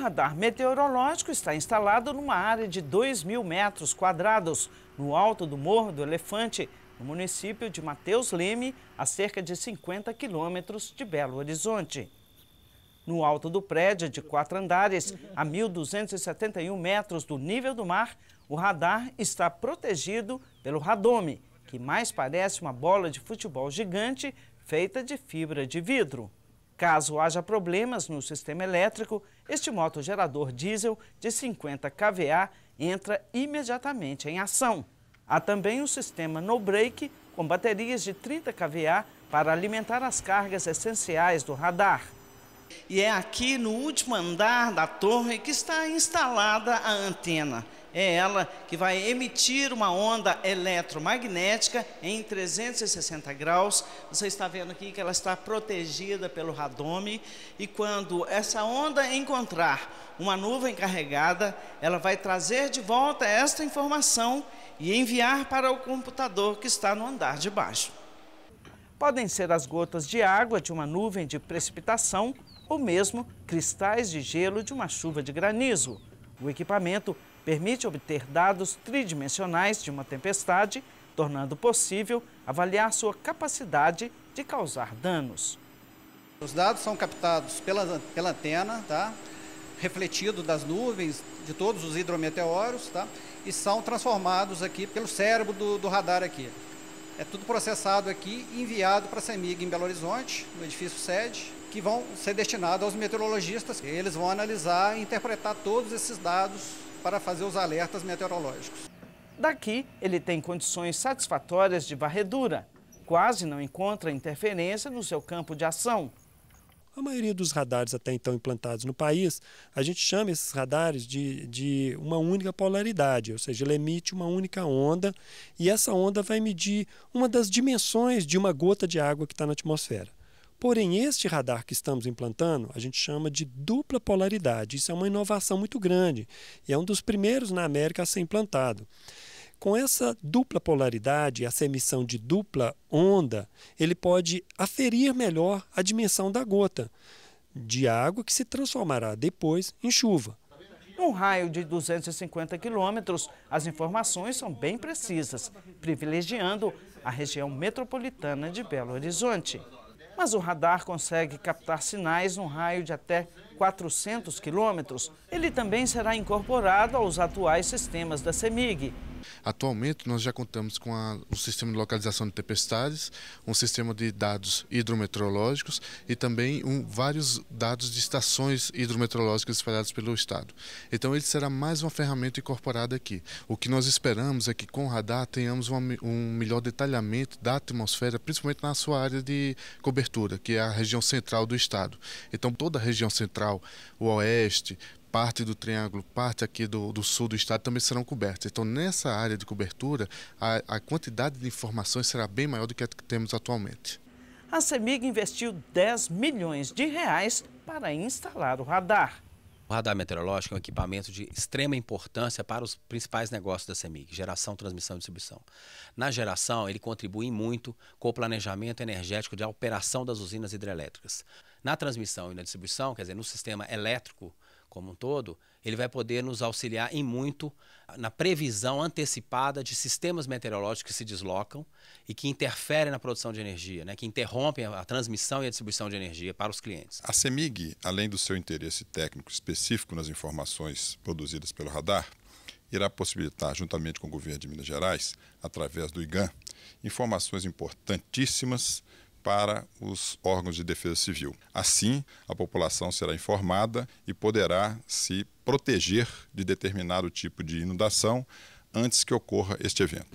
radar meteorológico está instalado numa área de 2 mil metros quadrados, no alto do Morro do Elefante, no município de Mateus Leme, a cerca de 50 quilômetros de Belo Horizonte. No alto do prédio, de quatro andares, a 1.271 metros do nível do mar, o radar está protegido pelo radome, que mais parece uma bola de futebol gigante feita de fibra de vidro. Caso haja problemas no sistema elétrico, este motogerador diesel de 50 kVA entra imediatamente em ação. Há também um sistema no brake com baterias de 30 kVA para alimentar as cargas essenciais do radar. E é aqui no último andar da torre que está instalada a antena é ela que vai emitir uma onda eletromagnética em 360 graus. Você está vendo aqui que ela está protegida pelo radome e quando essa onda encontrar uma nuvem carregada, ela vai trazer de volta esta informação e enviar para o computador que está no andar de baixo. Podem ser as gotas de água de uma nuvem de precipitação ou mesmo cristais de gelo de uma chuva de granizo. O equipamento permite obter dados tridimensionais de uma tempestade, tornando possível avaliar sua capacidade de causar danos. Os dados são captados pela, pela antena, tá? refletido das nuvens, de todos os hidrometeoros, tá? e são transformados aqui pelo cérebro do, do radar aqui. É tudo processado aqui e enviado para a CEMIG em Belo Horizonte, no edifício sede, que vão ser destinados aos meteorologistas. Eles vão analisar e interpretar todos esses dados para fazer os alertas meteorológicos. Daqui, ele tem condições satisfatórias de varredura. Quase não encontra interferência no seu campo de ação. A maioria dos radares até então implantados no país, a gente chama esses radares de, de uma única polaridade, ou seja, ele emite uma única onda e essa onda vai medir uma das dimensões de uma gota de água que está na atmosfera. Porém, este radar que estamos implantando, a gente chama de dupla polaridade. Isso é uma inovação muito grande e é um dos primeiros na América a ser implantado. Com essa dupla polaridade, essa emissão de dupla onda, ele pode aferir melhor a dimensão da gota de água que se transformará depois em chuva. Num raio de 250 quilômetros, as informações são bem precisas, privilegiando a região metropolitana de Belo Horizonte mas o radar consegue captar sinais num raio de até 400 quilômetros. Ele também será incorporado aos atuais sistemas da CEMIG. Atualmente, nós já contamos com a, um sistema de localização de tempestades, um sistema de dados hidrometeorológicos e também um, vários dados de estações hidrometeorológicas espalhadas pelo Estado. Então, ele será mais uma ferramenta incorporada aqui. O que nós esperamos é que com o radar tenhamos uma, um melhor detalhamento da atmosfera, principalmente na sua área de cobertura, que é a região central do Estado. Então, toda a região central, o oeste, parte do Triângulo, parte aqui do, do sul do estado também serão cobertas. Então, nessa área de cobertura, a, a quantidade de informações será bem maior do que a que temos atualmente. A CEMIG investiu 10 milhões de reais para instalar o radar. O radar meteorológico é um equipamento de extrema importância para os principais negócios da CEMIG, geração, transmissão e distribuição. Na geração, ele contribui muito com o planejamento energético de operação das usinas hidrelétricas. Na transmissão e na distribuição, quer dizer, no sistema elétrico como um todo, ele vai poder nos auxiliar em muito na previsão antecipada de sistemas meteorológicos que se deslocam e que interferem na produção de energia, né, que interrompem a transmissão e a distribuição de energia para os clientes. A CEMIG, além do seu interesse técnico específico nas informações produzidas pelo radar, irá possibilitar, juntamente com o governo de Minas Gerais, através do IGAN, informações importantíssimas para os órgãos de defesa civil. Assim, a população será informada e poderá se proteger de determinado tipo de inundação antes que ocorra este evento.